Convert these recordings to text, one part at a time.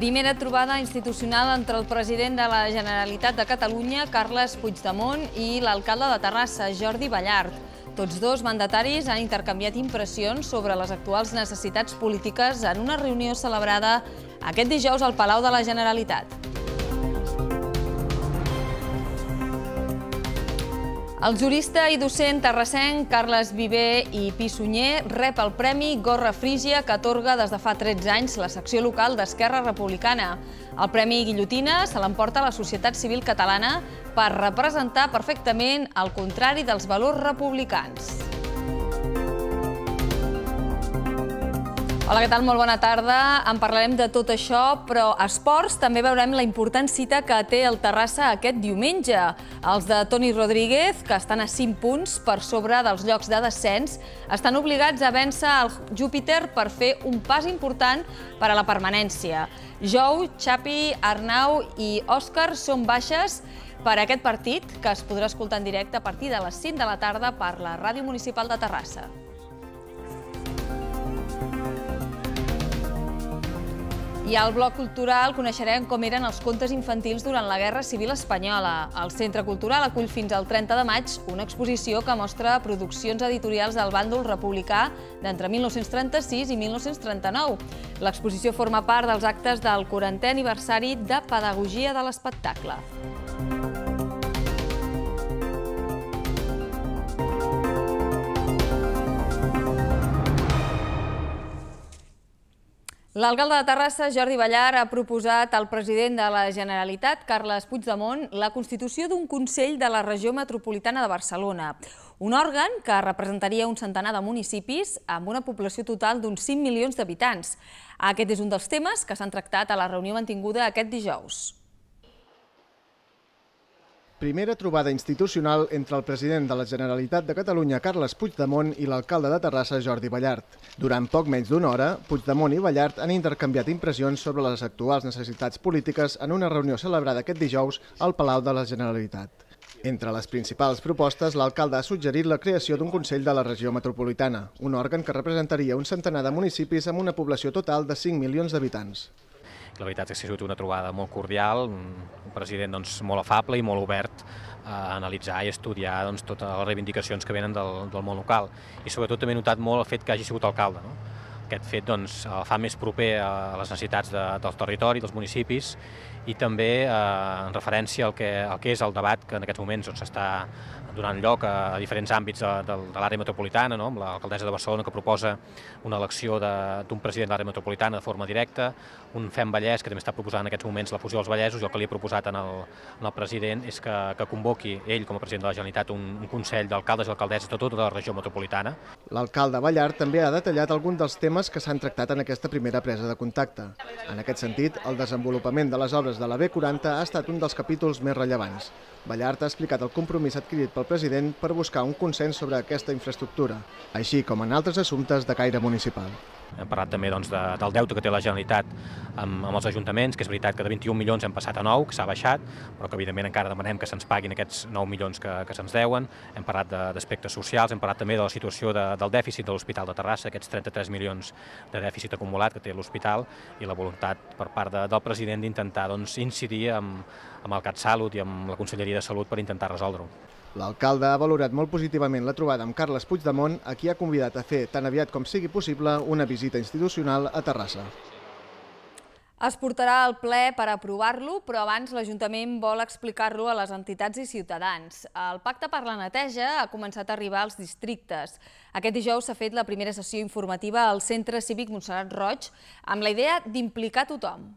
Primera trobada institucional entre el president de la Generalitat de Catalunya, Carles Puigdemont, i l'alcalde de Terrassa, Jordi Ballart. Tots dos mandataris han intercanviat impressions sobre les actuals necessitats polítiques en una reunió celebrada aquest dijous al Palau de la Generalitat. El jurista i docent terrassenc Carles Viver i Pissunyer rep el Premi Gorra Frígia que atorga des de fa 13 anys la secció local d'Esquerra Republicana. El Premi Guillotina se l'emporta a la societat civil catalana per representar perfectament el contrari dels valors republicans. Hola, què tal? Molt bona tarda. En parlarem de tot això, però a esports també veurem la important cita que té el Terrassa aquest diumenge. Els de Toni Rodríguez, que estan a 5 punts per sobre dels llocs de descens, estan obligats a vèncer el Júpiter per fer un pas important per a la permanència. Jou, Xapi, Arnau i Òscar són baixes per a aquest partit, que es podrà escoltar en directe a partir de les 5 de la tarda per la Ràdio Municipal de Terrassa. I al bloc cultural coneixerem com eren els contes infantils durant la Guerra Civil Espanyola. El Centre Cultural acull fins al 30 de maig una exposició que mostra produccions editorials del bàndol republicà d'entre 1936 i 1939. L'exposició forma part dels actes del 40è aniversari de Pedagogia de l'Espectacle. L'alcalde de Terrassa, Jordi Ballar, ha proposat al president de la Generalitat, Carles Puigdemont, la constitució d'un Consell de la Regió Metropolitana de Barcelona, un òrgan que representaria un centenar de municipis amb una població total d'uns 5 milions d'habitants. Aquest és un dels temes que s'han tractat a la reunió mantinguda aquest dijous. Primera trobada institucional entre el president de la Generalitat de Catalunya, Carles Puigdemont, i l'alcalde de Terrassa, Jordi Ballart. Durant poc menys d'una hora, Puigdemont i Ballart han intercanviat impressions sobre les actuals necessitats polítiques en una reunió celebrada aquest dijous al Palau de la Generalitat. Entre les principals propostes, l'alcalde ha suggerit la creació d'un Consell de la Regió Metropolitana, un òrgan que representaria un centenar de municipis amb una població total de 5 milions d'habitants. La veritat és que ha sigut una trobada molt cordial, un president doncs, molt afable i molt obert a analitzar i estudiar doncs, totes les reivindicacions que venen del, del món local. I sobretot també he notat molt el fet que hagi sigut alcalde. No? Aquest fet doncs, el fa més proper a les necessitats de, del territori, dels municipis, i també eh, en referència al que, al que és el debat que en aquests moments doncs, s'està doncs, donant lloc a, a diferents àmbits de, de, l'àrea metropolitana, no? amb l'alcaldessa de Barcelona que proposa una elecció d'un president de l'àrea metropolitana de forma directa, un Fem Vallès que també està proposant en aquests moments la fusió dels Vallesos, jo que li he proposat en el, en el president és que, que convoqui ell com a president de la Generalitat un, un Consell d'Alcaldes i Alcaldesses de tota la regió metropolitana L'alcalde Ballar també ha detallat algun dels temes que s'han tractat en aquesta primera presa de contacte. En aquest sentit, el desenvolupament de les obres de la B40 ha estat un dels capítols més rellevants. Ballart ha explicat el compromís adquirit pel president per buscar un consens sobre aquesta infraestructura, així com en altres assumptes de caire municipal. Hem parlat també doncs, de, del deute que té la Generalitat amb, amb els ajuntaments, que és veritat que de 21 milions hem passat a 9, que s'ha baixat, però que evidentment encara demanem que se'ns paguin aquests 9 milions que, que se'ns deuen. Hem parlat d'aspectes socials, hem parlat també de la situació de, del dèficit de l'Hospital de Terrassa, aquests 33 milions de dèficit acumulat que té l'hospital i la voluntat per part de, del president d'intentar doncs, incidir amb, amb el CatSalut i amb la Conselleria de Salut per intentar resoldre-ho. L'alcalde ha valorat molt positivament la trobada amb Carles Puigdemont, a qui ha convidat a fer, tan aviat com sigui possible, una visita institucional a Terrassa. Es portarà al ple per aprovar-lo, però abans l'Ajuntament vol explicar-lo a les entitats i ciutadans. El Pacte per la Neteja ha començat a arribar als districtes. Aquest dijous s'ha fet la primera sessió informativa al Centre Cívic Montserrat Roig amb la idea d'implicar tothom.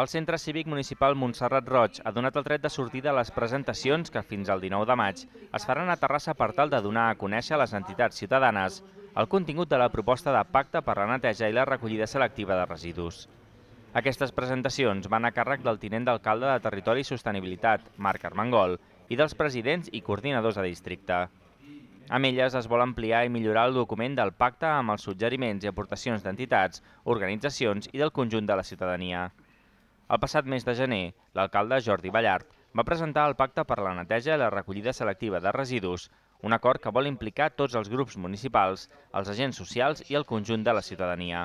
El Centre Cívic Municipal Montserrat Roig ha donat el tret de sortida a les presentacions que fins al 19 de maig es faran a Terrassa per tal de donar a conèixer les entitats ciutadanes el contingut de la proposta de pacte per la neteja i la recollida selectiva de residus. Aquestes presentacions van a càrrec del tinent d'alcalde de Territori i Sostenibilitat, Marc Armengol, i dels presidents i coordinadors de districte. Amb elles es vol ampliar i millorar el document del pacte amb els suggeriments i aportacions d'entitats, organitzacions i del conjunt de la ciutadania. El passat mes de gener, l'alcalde Jordi Ballart va presentar el Pacte per la neteja i la recollida selectiva de residus, un acord que vol implicar tots els grups municipals, els agents socials i el conjunt de la ciutadania.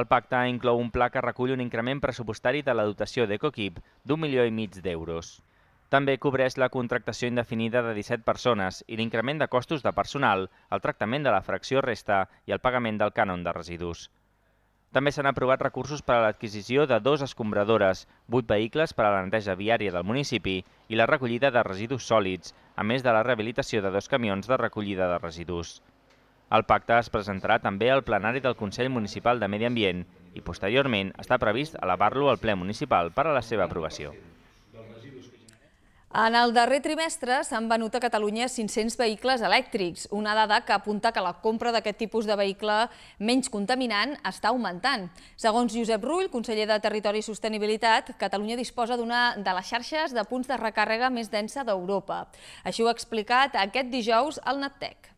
El pacte inclou un pla que recull un increment pressupostari de la dotació d'Ecoquip d'un milió i mig d'euros. També cobreix la contractació indefinida de 17 persones i l'increment de costos de personal, el tractament de la fracció resta i el pagament del cànon de residus. També s'han aprovat recursos per a l'adquisició de dos escombradores, vuit vehicles per a la neteja viària del municipi i la recollida de residus sòlids, a més de la rehabilitació de dos camions de recollida de residus. El pacte es presentarà també al plenari del Consell Municipal de Medi Ambient i posteriorment està previst elevar-lo al ple municipal per a la seva aprovació. En el darrer trimestre s'han venut a Catalunya 500 vehicles elèctrics, una dada que apunta que la compra d'aquest tipus de vehicle menys contaminant està augmentant. Segons Josep Rull, conseller de Territori i Sostenibilitat, Catalunya disposa d'una de les xarxes de punts de recàrrega més densa d'Europa. Això ho ha explicat aquest dijous al NatTec.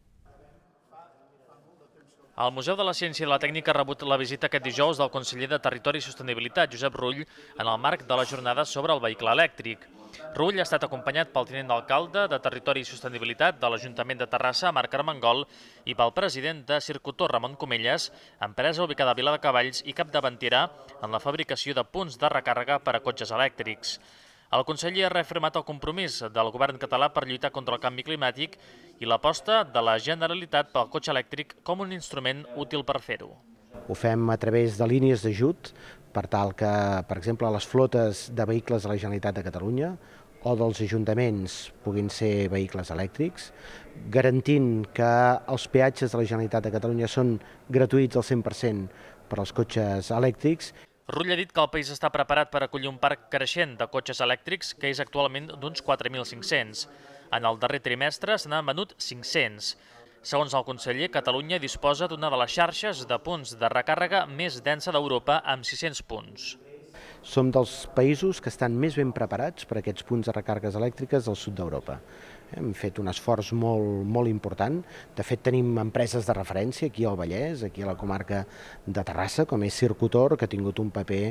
El Museu de la Ciència i la Tècnica ha rebut la visita aquest dijous del conseller de Territori i Sostenibilitat, Josep Rull, en el marc de la jornada sobre el vehicle elèctric. Rull ha estat acompanyat pel tinent d'alcalde de Territori i Sostenibilitat de l'Ajuntament de Terrassa, Marc Armengol, i pel president de Circutor, Ramon Comelles, empresa ubicada a Vila de Cavalls i capdavantera en la fabricació de punts de recàrrega per a cotxes elèctrics. El conseller ha reafirmat el compromís del govern català per lluitar contra el canvi climàtic i l'aposta de la Generalitat pel cotxe elèctric com un instrument útil per fer-ho. Ho fem a través de línies d'ajut per tal que, per exemple, les flotes de vehicles de la Generalitat de Catalunya o dels ajuntaments puguin ser vehicles elèctrics, garantint que els peatges de la Generalitat de Catalunya són gratuïts al 100% per als cotxes elèctrics. Rull ha dit que el país està preparat per acollir un parc creixent de cotxes elèctrics, que és actualment d'uns 4.500. En el darrer trimestre se n'han venut 500. Segons el conseller, Catalunya disposa d'una de les xarxes de punts de recàrrega més densa d'Europa amb 600 punts. Som dels països que estan més ben preparats per a aquests punts de recàrregues elèctriques del sud d'Europa. Hem fet un esforç molt, molt important. De fet, tenim empreses de referència aquí al Vallès, aquí a la comarca de Terrassa, com és Circutor, que ha tingut un paper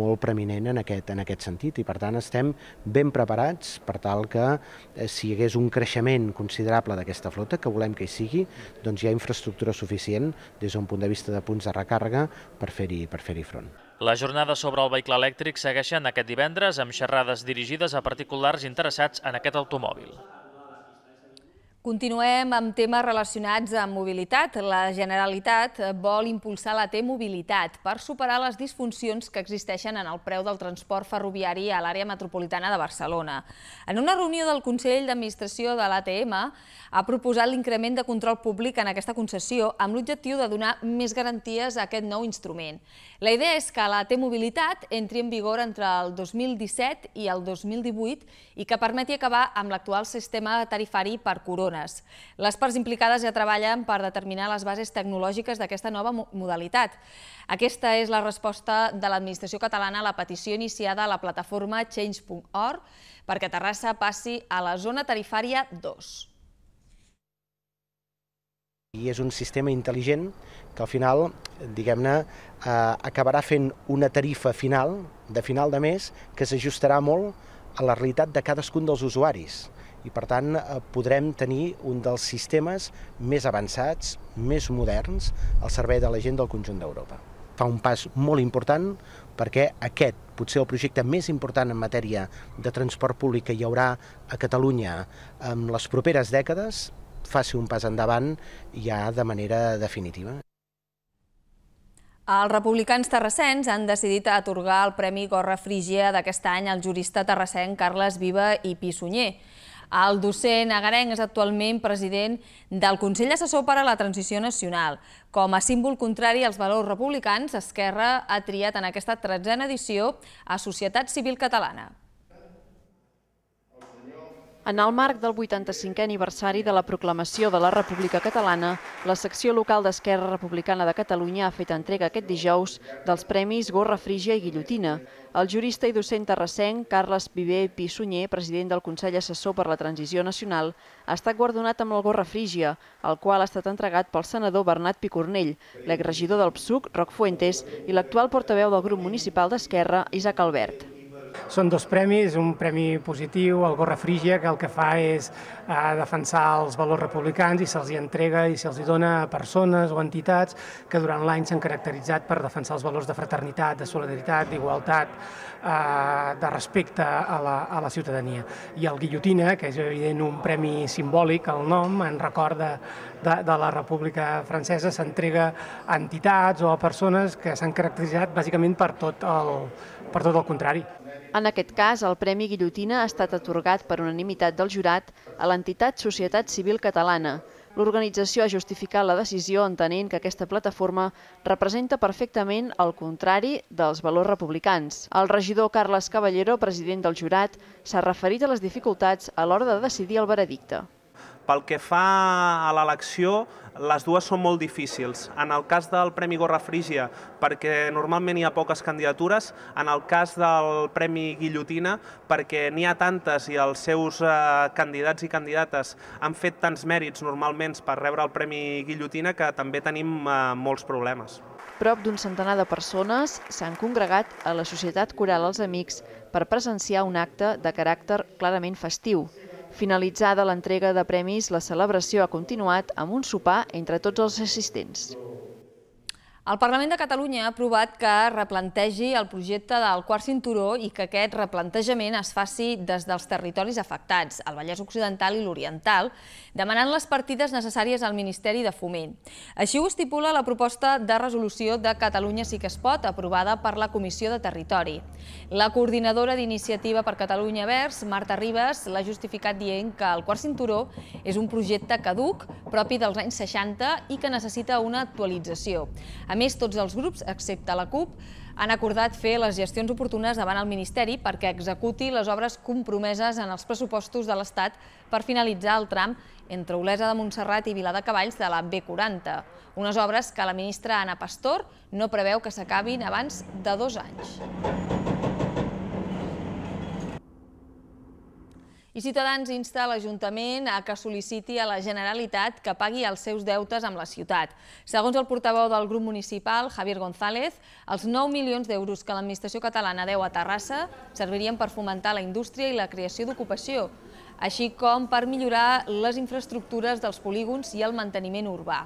molt preeminent en aquest, en aquest sentit. I, per tant, estem ben preparats per tal que, eh, si hi hagués un creixement considerable d'aquesta flota, que volem que hi sigui, doncs hi ha infraestructura suficient des d'un punt de vista de punts de recàrrega per fer-hi fer, per fer front. La jornada sobre el vehicle elèctric segueixen aquest divendres amb xerrades dirigides a particulars interessats en aquest automòbil. Continuem amb temes relacionats amb mobilitat. La Generalitat vol impulsar la T-mobilitat per superar les disfuncions que existeixen en el preu del transport ferroviari a l'àrea metropolitana de Barcelona. En una reunió del Consell d'Administració de l'ATM ha proposat l'increment de control públic en aquesta concessió amb l'objectiu de donar més garanties a aquest nou instrument. La idea és que la T-mobilitat entri en vigor entre el 2017 i el 2018 i que permeti acabar amb l'actual sistema tarifari per corona persones. Les parts implicades ja treballen per determinar les bases tecnològiques d'aquesta nova modalitat. Aquesta és la resposta de l'administració catalana a la petició iniciada a la plataforma Change.org perquè Terrassa passi a la zona tarifària 2. I és un sistema intel·ligent que al final, diguem-ne, eh, acabarà fent una tarifa final, de final de mes, que s'ajustarà molt a la realitat de cadascun dels usuaris i per tant eh, podrem tenir un dels sistemes més avançats, més moderns, al servei de la gent del conjunt d'Europa. Fa un pas molt important perquè aquest, potser el projecte més important en matèria de transport públic que hi haurà a Catalunya en les properes dècades, faci un pas endavant ja de manera definitiva. Els republicans terrassens han decidit atorgar el Premi Gorra Frígia d'aquest any al jurista terrassenc Carles Viva i Pissunyer. El docent agarenc és actualment president del Consell Assessor per a la Transició Nacional. Com a símbol contrari als valors republicans, Esquerra ha triat en aquesta tretzena edició a Societat Civil Catalana. En el marc del 85è aniversari de la proclamació de la República Catalana, la secció local d'Esquerra Republicana de Catalunya ha fet entrega aquest dijous dels premis Gorra Frígia i Guillotina. El jurista i docent terrassenc Carles Viver Pissunyer, president del Consell Assessor per la Transició Nacional, ha estat guardonat amb el Gorra Frígia, el qual ha estat entregat pel senador Bernat Picornell, l'exregidor del PSUC, Roc Fuentes, i l'actual portaveu del grup municipal d'Esquerra, Isaac Albert. Són dos premis, un premi positiu, el Gorra Frígia, que el que fa és eh, defensar els valors republicans i se'ls entrega i se'ls dona a persones o entitats que durant l'any s'han caracteritzat per defensar els valors de fraternitat, de solidaritat, d'igualtat, eh, de respecte a la, a la ciutadania. I el Guillotina, que és evident un premi simbòlic, el nom en recorda de, de la República Francesa, s'entrega a entitats o a persones que s'han caracteritzat bàsicament per tot el, per tot el contrari. En aquest cas, el Premi Guillotina ha estat atorgat per unanimitat del jurat a l'entitat Societat Civil Catalana. L'organització ha justificat la decisió entenent que aquesta plataforma representa perfectament el contrari dels valors republicans. El regidor Carles Caballero, president del jurat, s'ha referit a les dificultats a l'hora de decidir el veredicte. Pel que fa a l'elecció, les dues són molt difícils. En el cas del Premi Gorra Frígia, perquè normalment hi ha poques candidatures, en el cas del Premi Guillotina, perquè n'hi ha tantes i els seus eh, candidats i candidates han fet tants mèrits normalment per rebre el Premi Guillotina que també tenim eh, molts problemes. Prop d'un centenar de persones s'han congregat a la Societat Coral Els Amics per presenciar un acte de caràcter clarament festiu, Finalitzada l'entrega de premis, la celebració ha continuat amb un sopar entre tots els assistents. El Parlament de Catalunya ha aprovat que replantegi el projecte del quart cinturó i que aquest replantejament es faci des dels territoris afectats, el Vallès Occidental i l'Oriental, demanant les partides necessàries al Ministeri de Foment. Així ho estipula la proposta de resolució de Catalunya sí que es pot, aprovada per la Comissió de Territori. La coordinadora d'Iniciativa per Catalunya Verds, Marta Ribes, l'ha justificat dient que el quart cinturó és un projecte caduc, propi dels anys 60 i que necessita una actualització. A més, tots els grups, excepte la CUP, han acordat fer les gestions oportunes davant el Ministeri perquè executi les obres compromeses en els pressupostos de l'Estat per finalitzar el tram entre Olesa de Montserrat i Viladecavalls de de la B40, unes obres que la ministra Ana Pastor no preveu que s'acabin abans de dos anys. I Ciutadans insta l'Ajuntament a que sol·liciti a la Generalitat que pagui els seus deutes amb la ciutat. Segons el portaveu del grup municipal, Javier González, els 9 milions d'euros que l'administració catalana deu a Terrassa servirien per fomentar la indústria i la creació d'ocupació, així com per millorar les infraestructures dels polígons i el manteniment urbà.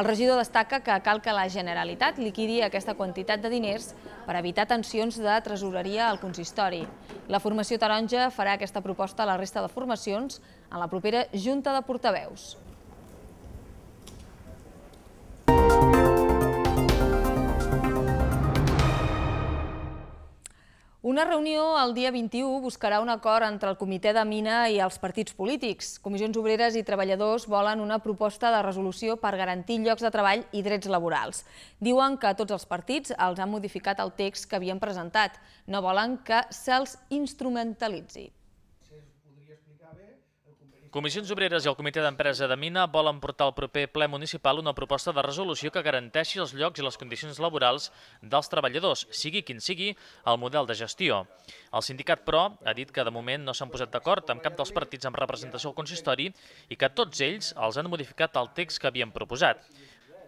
El regidor destaca que cal que la Generalitat liquidi aquesta quantitat de diners per evitar tensions de tresoreria al consistori. La formació taronja farà aquesta proposta a la resta de formacions en la propera Junta de Portaveus. Una reunió el dia 21 buscarà un acord entre el comitè de mina i els partits polítics. Comissions Obreres i Treballadors volen una proposta de resolució per garantir llocs de treball i drets laborals. Diuen que tots els partits els han modificat el text que havien presentat. No volen que se'ls instrumentalitzi. Comissions Obreres i el Comitè d'Empresa de Mina volen portar al proper ple municipal una proposta de resolució que garanteixi els llocs i les condicions laborals dels treballadors, sigui quin sigui el model de gestió. El sindicat, però, ha dit que de moment no s'han posat d'acord amb cap dels partits amb representació al consistori i que tots ells els han modificat el text que havien proposat.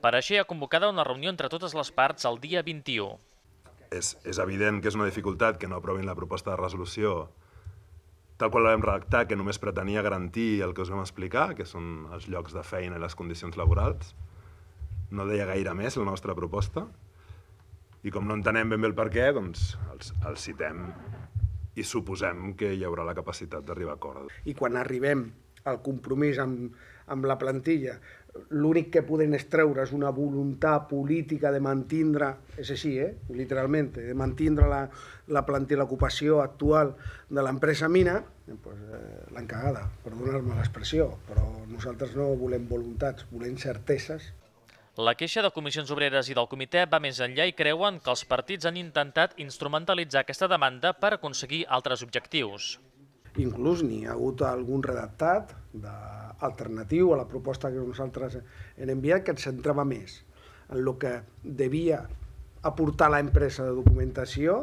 Per això hi ha convocada una reunió entre totes les parts el dia 21. És, és evident que és una dificultat que no aprovin la proposta de resolució tal qual la vam redactar, que només pretenia garantir el que us vam explicar, que són els llocs de feina i les condicions laborals. No deia gaire més la nostra proposta. I com no entenem ben bé el per què, doncs els, els citem i suposem que hi haurà la capacitat d'arribar a acord. I quan arribem al compromís amb amb la plantilla. L'únic que poden extreure és una voluntat política de mantindre, és així, eh? literalment, de mantindre la, la plantilla, l'ocupació actual de l'empresa mina, eh, pues, eh, l'han cagada, perdonar-me l'expressió, però nosaltres no volem voluntats, volem certeses la queixa de Comissions Obreres i del comitè va més enllà i creuen que els partits han intentat instrumentalitzar aquesta demanda per aconseguir altres objectius inclús n'hi ha hagut algun redactat de, alternatiu a la proposta que nosaltres hem enviat que ens centrava més en el que devia aportar la empresa de documentació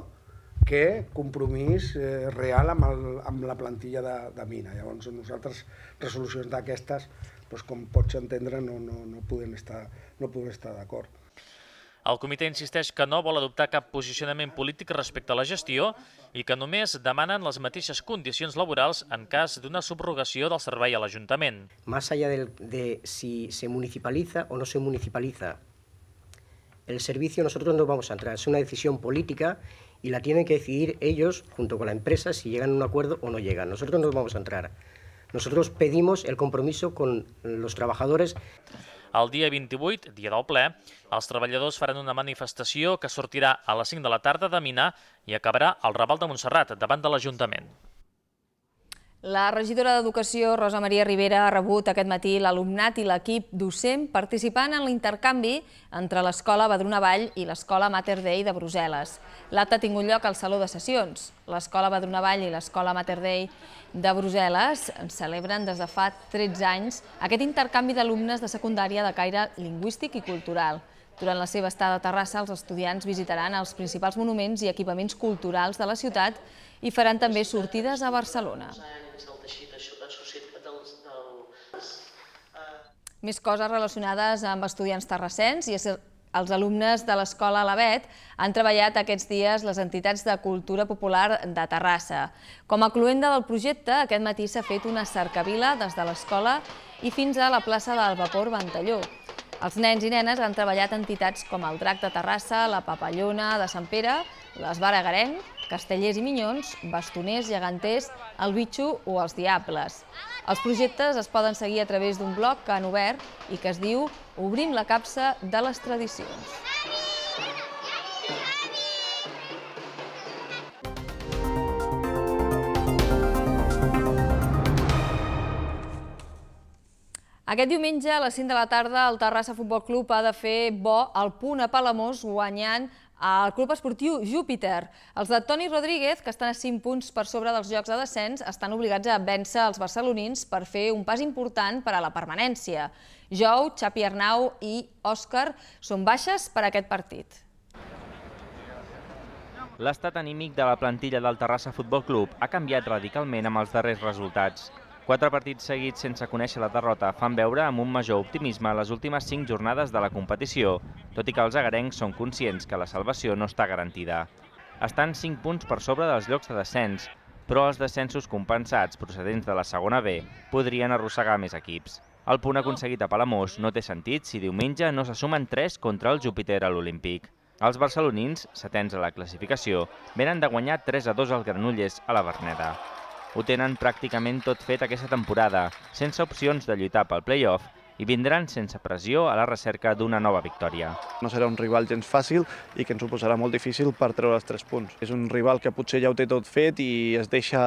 que compromís eh, real amb, el, amb la plantilla de, de mina. Llavors nosaltres resolucions d'aquestes, doncs, com pots entendre, no, no, no podem estar, no podem estar d'acord. El comitè insisteix que no vol adoptar cap posicionament polític respecte a la gestió i que només demanen les mateixes condicions laborals en cas d'una subrogació del servei a l'Ajuntament. Más allá de, de si se municipaliza o no se municipaliza el servicio, nosotros no vamos a entrar. Es una decisión política y la tienen que decidir ellos junto con la empresa si llegan a un acuerdo o no llegan. Nosotros no vamos a entrar. Nosotros pedimos el compromiso con los trabajadores. El dia 28, dia del ple, els treballadors faran una manifestació que sortirà a les 5 de la tarda de Minar i acabarà al Raval de Montserrat, davant de l'Ajuntament. La regidora d'Educació, Rosa Maria Rivera, ha rebut aquest matí l'alumnat i l'equip docent participant en l'intercanvi entre l'Escola Badruna Vall i l'Escola Mater Dei de Brussel·les. L'acte ha tingut lloc al Saló de Sessions. L'Escola Badruna Vall i l'Escola Mater Dei de Brussel·les celebren des de fa 13 anys aquest intercanvi d'alumnes de secundària de caire lingüístic i cultural. Durant la seva estada a Terrassa, els estudiants visitaran els principals monuments i equipaments culturals de la ciutat i faran també sortides a Barcelona dins del teixit associat eh, dels... dels eh... Més coses relacionades amb estudiants terrassens i els alumnes de l'Escola Alavet han treballat aquests dies les entitats de cultura popular de Terrassa. Com a cluenda del projecte, aquest matí s'ha fet una cercavila des de l'escola i fins a la plaça del Vapor Ventalló. Els nens i nenes han treballat entitats com el Drac de Terrassa, la Papallona de Sant Pere, les Baragarenc, Castellers i Minyons, Bastoners, Geganters, El Bitxo o Els Diables. Els projectes es poden seguir a través d'un blog que han obert i que es diu Obrim la capsa de les tradicions. Aquest diumenge a les 5 de la tarda el Terrassa Futbol Club ha de fer bo al punt a Palamós guanyant al Club Esportiu Júpiter. Els de Toni Rodríguez, que estan a 5 punts per sobre dels jocs de descens, estan obligats a vèncer els barcelonins per fer un pas important per a la permanència. Jou, Xapi Arnau i Òscar són baixes per a aquest partit. L'estat anímic de la plantilla del Terrassa Futbol Club ha canviat radicalment amb els darrers resultats. Quatre partits seguits sense conèixer la derrota fan veure amb un major optimisme les últimes cinc jornades de la competició, tot i que els agarencs són conscients que la salvació no està garantida. Estan 5 punts per sobre dels llocs de descens, però els descensos compensats procedents de la segona B podrien arrossegar més equips. El punt aconseguit a Palamós no té sentit si diumenge no se sumen 3 contra el Júpiter a l'Olímpic. Els barcelonins, setens a la classificació, venen de guanyar 3 a 2 al Granollers a la Berneda ho tenen pràcticament tot fet aquesta temporada, sense opcions de lluitar pel play-off i vindran sense pressió a la recerca d'una nova victòria. No serà un rival gens fàcil i que ens ho posarà molt difícil per treure els tres punts. És un rival que potser ja ho té tot fet i es deixa,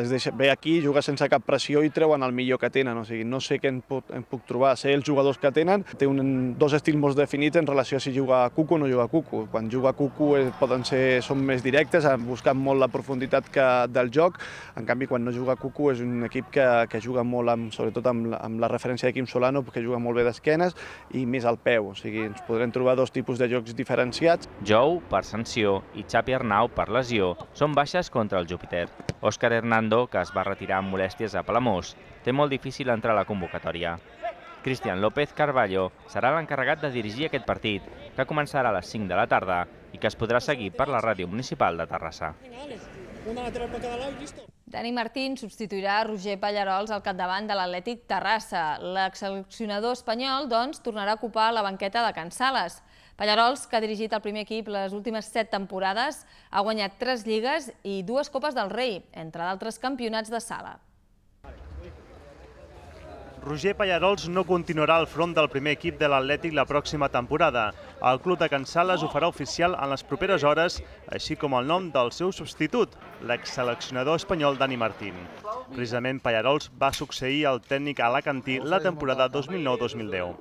es deixa ve aquí, juga sense cap pressió i treuen el millor que tenen. O sigui, no sé què en, pot, en puc trobar, sé els jugadors que tenen. Té un, dos estils molt definits en relació a si juga a Cucu o no juga a Cucu. Quan juga a Cucu eh, poden ser, són més directes, han buscat molt la profunditat que, del joc. En canvi, quan no juga a Cucu és un equip que, que juga molt, amb, sobretot amb, amb la referència de Quim Solano, que juga molt bé d'esquenes, i més al peu, o sigui, ens podrem trobar dos tipus de jocs diferenciats. Jou, per sanció, i Xapi Arnau, per lesió, són baixes contra el Júpiter. Òscar Hernando, que es va retirar amb molèsties a Palamós, té molt difícil entrar a la convocatòria. Cristian López Carballo serà l'encarregat de dirigir aquest partit, que començarà a les 5 de la tarda i que es podrà seguir per la ràdio municipal de Terrassa una lateral per cada lado i listo. Dani Martín substituirà Roger Pallarols al capdavant de l'Atlètic Terrassa. L'exseleccionador espanyol, doncs, tornarà a ocupar la banqueta de Can Sales. Pallarols, que ha dirigit el primer equip les últimes set temporades, ha guanyat tres lligues i dues Copes del Rei, entre d'altres campionats de sala. Roger Pallarols no continuarà al front del primer equip de l'Atlètic la pròxima temporada. El club de Can Sales ho farà oficial en les properes hores, així com el nom del seu substitut, l'exseleccionador espanyol Dani Martín. Precisament Pallarols va succeir el tècnic alacantí la temporada 2009-2010.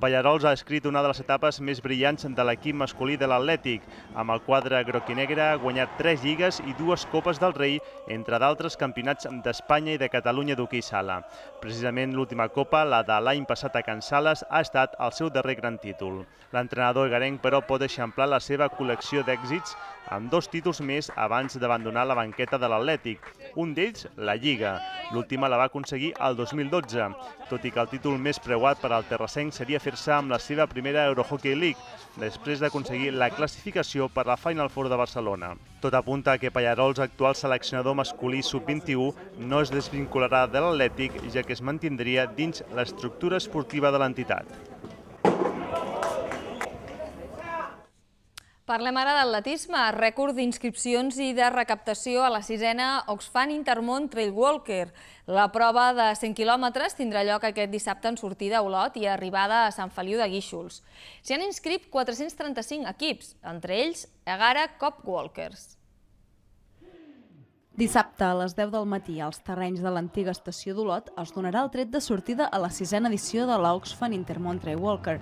Pallarols ha escrit una de les etapes més brillants de l'equip masculí de l'Atlètic. Amb el quadre groquinegre ha guanyat tres lligues i dues copes del rei, entre d'altres campionats d'Espanya i de Catalunya d'hoquei sala. Precisament l'última màxima copa, la de l'any passat a Can Sales, ha estat el seu darrer gran títol. L'entrenador garenc, però, pot eixamplar la seva col·lecció d'èxits amb dos títols més abans d'abandonar la banqueta de l'Atlètic, un d'ells la Lliga. L'última la va aconseguir el 2012, tot i que el títol més preuat per al Terrassenc seria fer-se amb la seva primera Eurohockey League, després d'aconseguir la classificació per la Final Four de Barcelona. Tot apunta que Pallarols, actual seleccionador masculí sub-21, no es desvincularà de l'Atlètic, ja que es mantindria dins l'estructura esportiva de l'entitat. Parlem ara d'atletisme, rècord d'inscripcions i de recaptació a la sisena Oxfam Intermont Trail Walker. La prova de 100 quilòmetres tindrà lloc aquest dissabte en sortida a Olot i arribada a Sant Feliu de Guíxols. S'hi han inscrit 435 equips, entre ells Agara Cop Walkers. Dissabte a les 10 del matí als terrenys de l'antiga estació d'Olot es donarà el tret de sortida a la sisena edició de l'Oxfam Intermont Trail Walker.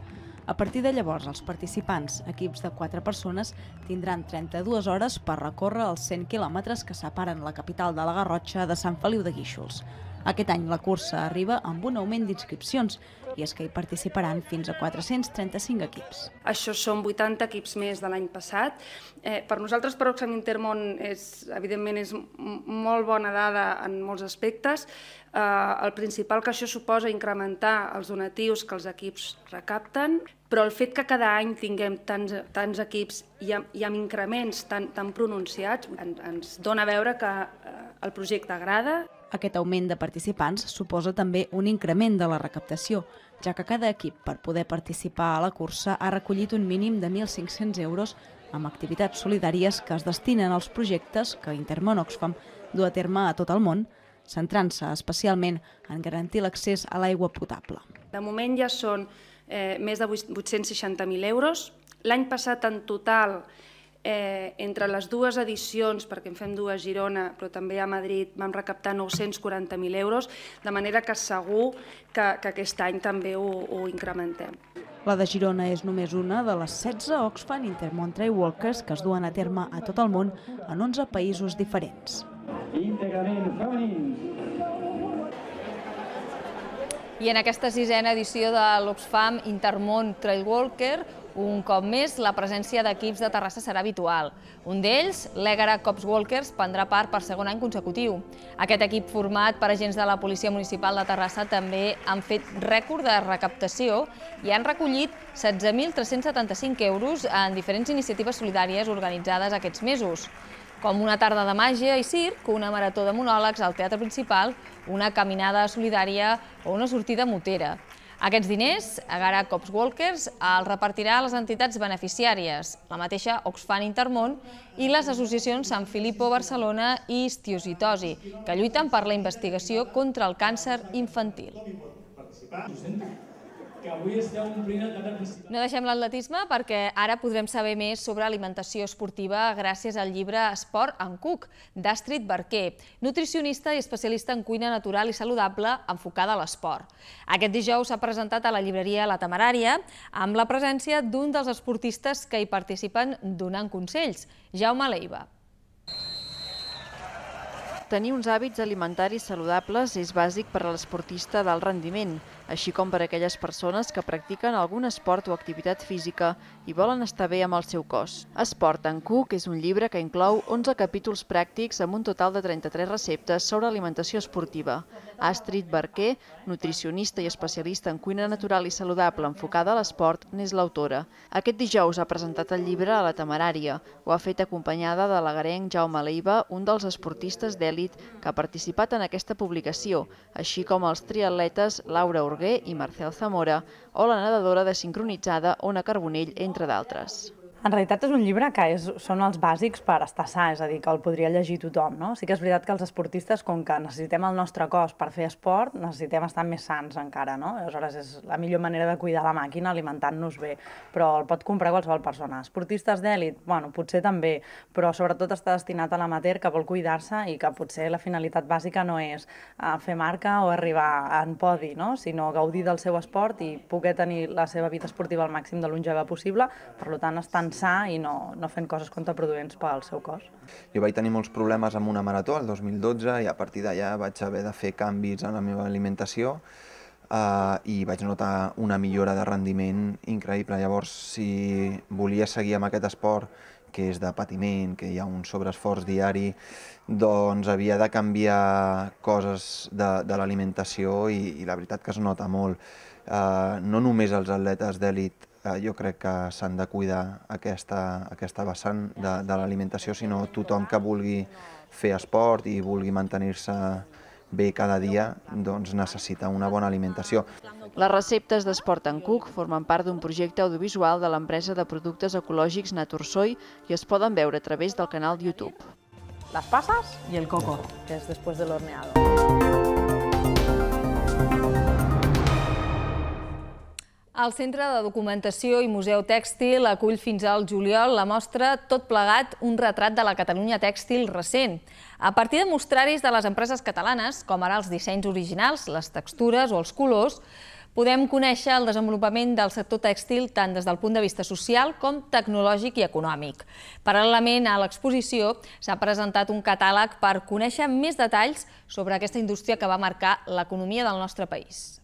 A partir de llavors, els participants, equips de 4 persones, tindran 32 hores per recórrer els 100 quilòmetres que separen la capital de la Garrotxa de Sant Feliu de Guíxols. Aquest any la cursa arriba amb un augment d'inscripcions i és que hi participaran fins a 435 equips. Això són 80 equips més de l'any passat. Eh, per nosaltres, per Oxfam Intermont, és, evidentment, és molt bona dada en molts aspectes. Eh, el principal que això suposa incrementar els donatius que els equips recapten, però el fet que cada any tinguem tants, tants equips i amb, i amb increments tan, tan pronunciats ens, ens dona a veure que eh, el projecte agrada. Aquest augment de participants suposa també un increment de la recaptació, ja que cada equip per poder participar a la cursa ha recollit un mínim de 1.500 euros amb activitats solidàries que es destinen als projectes que Intermon Oxfam du a terme a tot el món, centrant-se especialment en garantir l'accés a l'aigua potable. De moment ja són eh, més de 860.000 euros. L'any passat en total Eh, entre les dues edicions, perquè en fem dues a Girona, però també a Madrid, vam recaptar 940.000 euros, de manera que segur que, que aquest any també ho, ho incrementem. La de Girona és només una de les 16 Oxfam Intermontre Walkers que es duen a terme a tot el món en 11 països diferents. Íntegrament femenins. I en aquesta sisena edició de l'Oxfam Intermont Trailwalker, un cop més, la presència d'equips de Terrassa serà habitual. Un d'ells, l'Egara Cops Walkers, prendrà part per segon any consecutiu. Aquest equip format per agents de la Policia Municipal de Terrassa també han fet rècord de recaptació i han recollit 16.375 euros en diferents iniciatives solidàries organitzades aquests mesos com una tarda de màgia i circ, una marató de monòlegs al teatre principal, una caminada solidària o una sortida motera. Aquests diners, Agara Cops Walkers, els repartirà a les entitats beneficiàries, la mateixa Oxfam Intermont i les associacions Sant Filippo Barcelona i Istiositosi, que lluiten per la investigació contra el càncer infantil que avui esteu omplint el Teatre Festival. No deixem l'atletisme perquè ara podrem saber més sobre alimentació esportiva gràcies al llibre Esport en Cuc, d'Astrid Barquer, nutricionista i especialista en cuina natural i saludable enfocada a l'esport. Aquest dijous s'ha presentat a la llibreria La Temerària amb la presència d'un dels esportistes que hi participen donant consells, Jaume Leiva. Tenir uns hàbits alimentaris saludables és bàsic per a l'esportista d'alt rendiment, així com per aquelles persones que practiquen algun esport o activitat física i volen estar bé amb el seu cos. Esport en Cook és un llibre que inclou 11 capítols pràctics amb un total de 33 receptes sobre alimentació esportiva. Astrid Barquer, nutricionista i especialista en cuina natural i saludable enfocada a l'esport, n'és l'autora. Aquest dijous ha presentat el llibre a la Temerària. Ho ha fet acompanyada de l'agarenc Jaume Leiva, un dels esportistes d'èlit que ha participat en aquesta publicació, així com els triatletes Laura Orguer i Marcel Zamora o la nedadora de sincronitzada Ona Carbonell, entre d'altres. En realitat és un llibre que és, són els bàsics per estar sa, és a dir, que el podria llegir tothom. No? Sí que és veritat que els esportistes, com que necessitem el nostre cos per fer esport, necessitem estar més sants encara. No? Aleshores, és la millor manera de cuidar la màquina alimentant-nos bé, però el pot comprar qualsevol persona. Esportistes d'èlit, bueno, potser també, però sobretot està destinat a l'amater que vol cuidar-se i que potser la finalitat bàsica no és eh, fer marca o arribar en podi, no? sinó gaudir del seu esport i poder tenir la seva vida esportiva al màxim de longeva possible, per tant, estan descansar i no, no fent coses contraproduents pel seu cos. Jo vaig tenir molts problemes amb una marató el 2012 i a partir d'allà vaig haver de fer canvis en la meva alimentació eh, i vaig notar una millora de rendiment increïble. Llavors, si volia seguir amb aquest esport que és de patiment, que hi ha un sobreesforç diari, doncs havia de canviar coses de, de l'alimentació i, i la veritat que es nota molt. Eh, no només els atletes d'èlit Eh, jo crec que s'han de cuidar aquesta, aquesta vessant de, de l'alimentació, sinó tothom que vulgui fer esport i vulgui mantenir-se bé cada dia, doncs necessita una bona alimentació. Les receptes d'Esport en Cuc formen part d'un projecte audiovisual de l'empresa de productes ecològics Natursoi i es poden veure a través del canal de YouTube. Les passes i el coco, que és després de l'horneado. El Centre de Documentació i Museu Tèxtil acull fins al juliol la mostra Tot plegat, un retrat de la Catalunya tèxtil recent. A partir de mostraris de les empreses catalanes, com ara els dissenys originals, les textures o els colors, podem conèixer el desenvolupament del sector tèxtil tant des del punt de vista social com tecnològic i econòmic. Paral·lelament a l'exposició, s'ha presentat un catàleg per conèixer més detalls sobre aquesta indústria que va marcar l'economia del nostre país.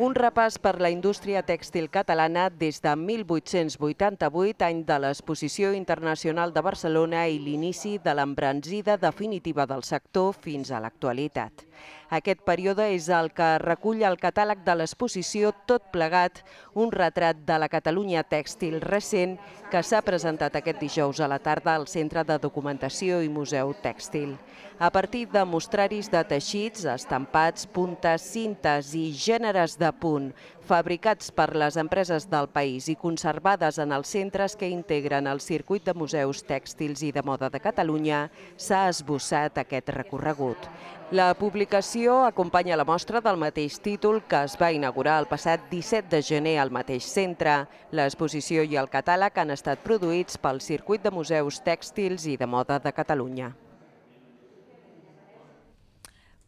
Un repàs per la indústria tèxtil catalana des de 1888, any de l'Exposició Internacional de Barcelona i l'inici de l'embranzida definitiva del sector fins a l'actualitat. Aquest període és el que recull el catàleg de l'exposició Tot plegat, un retrat de la Catalunya tèxtil recent que s'ha presentat aquest dijous a la tarda al Centre de Documentació i Museu Tèxtil. A partir de mostraris de teixits, estampats, puntes, cintes i gèneres de punt, fabricats per les empreses del país i conservades en els centres que integren el circuit de museus tèxtils i de moda de Catalunya, s'ha esbossat aquest recorregut. La publicació acompanya la mostra del mateix títol que es va inaugurar el passat 17 de gener al mateix centre. L'exposició i el catàleg han estat produïts pel Circuit de Museus Tèxtils i de Moda de Catalunya.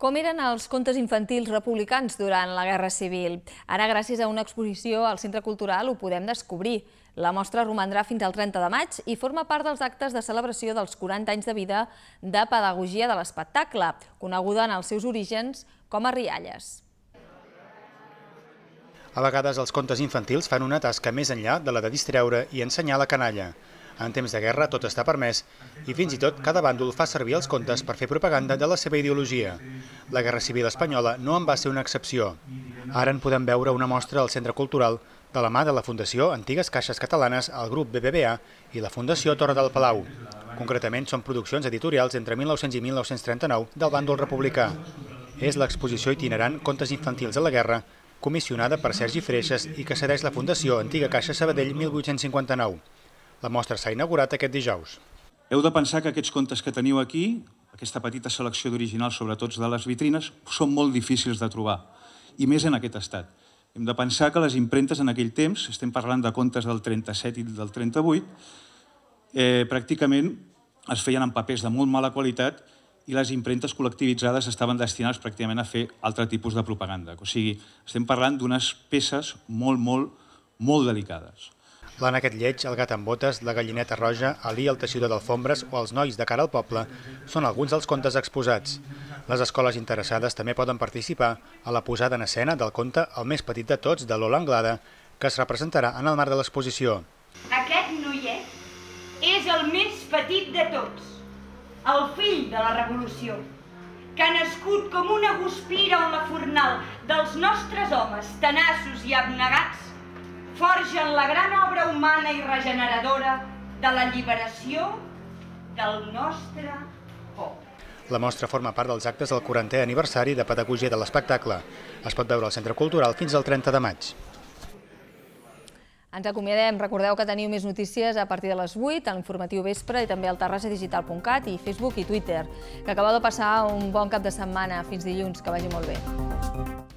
Com eren els contes infantils republicans durant la Guerra Civil? Ara, gràcies a una exposició al Centre Cultural, ho podem descobrir. La mostra romandrà fins al 30 de maig i forma part dels actes de celebració dels 40 anys de vida de pedagogia de l'espectacle, coneguda en els seus orígens com a Rialles. A vegades els contes infantils fan una tasca més enllà de la de distreure i ensenyar la canalla. En temps de guerra tot està permès i fins i tot cada bàndol fa servir els contes per fer propaganda de la seva ideologia. La Guerra Civil espanyola no en va ser una excepció. Ara en podem veure una mostra al Centre Cultural de la mà de la Fundació Antigues Caixes Catalanes, el grup BBVA i la Fundació Torre del Palau. Concretament són produccions editorials entre 1900 i 1939 del bàndol republicà. És l'exposició itinerant Contes infantils a la guerra comissionada per Sergi Freixas i que cedeix la Fundació Antiga Caixa Sabadell 1859. La mostra s'ha inaugurat aquest dijous. Heu de pensar que aquests contes que teniu aquí, aquesta petita selecció d'originals, sobretot de les vitrines, són molt difícils de trobar, i més en aquest estat. Hem de pensar que les impremtes en aquell temps, estem parlant de contes del 37 i del 38, eh, pràcticament es feien en papers de molt mala qualitat i les impremtes col·lectivitzades estaven destinades pràcticament a fer altre tipus de propaganda. O sigui, estem parlant d'unes peces molt, molt, molt delicades aquest lleig, el gat amb botes, la gallineta roja, Alí el teixidor d'alfombres o els nois de cara al poble són alguns dels contes exposats. Les escoles interessades també poden participar a la posada en escena del conte el més petit de tots de Lola Anglada, que es representarà en el marc de l'exposició. Aquest noiet és el més petit de tots, el fill de la revolució, que ha nascut com una guspira o la fornal dels nostres homes tenaços i abnegats forgen la gran obra humana i regeneradora de l'alliberació del nostre poble. La mostra forma part dels actes del 40è aniversari de Pedagogia de l'Espectacle. Es pot veure al Centre Cultural fins al 30 de maig. Ens acomiadem. Recordeu que teniu més notícies a partir de les 8, a l'informatiu vespre i també al terrassadigital.cat i Facebook i Twitter. Que acabeu de passar un bon cap de setmana. Fins dilluns. Que vagi molt bé.